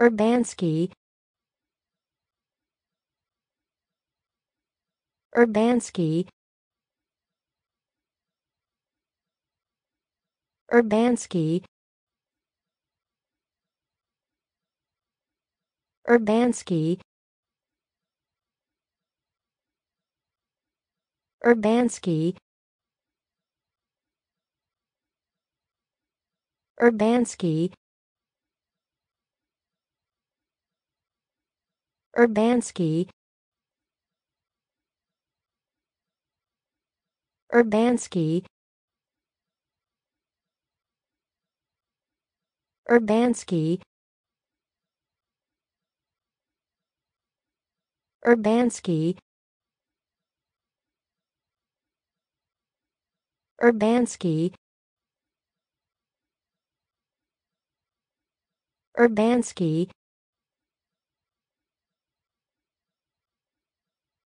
Urbanski Urbanski Urbanski Urbanski Urbanski Urbanski Urbanski Urbanski Urbanski Urbanski Urbanski Urbanski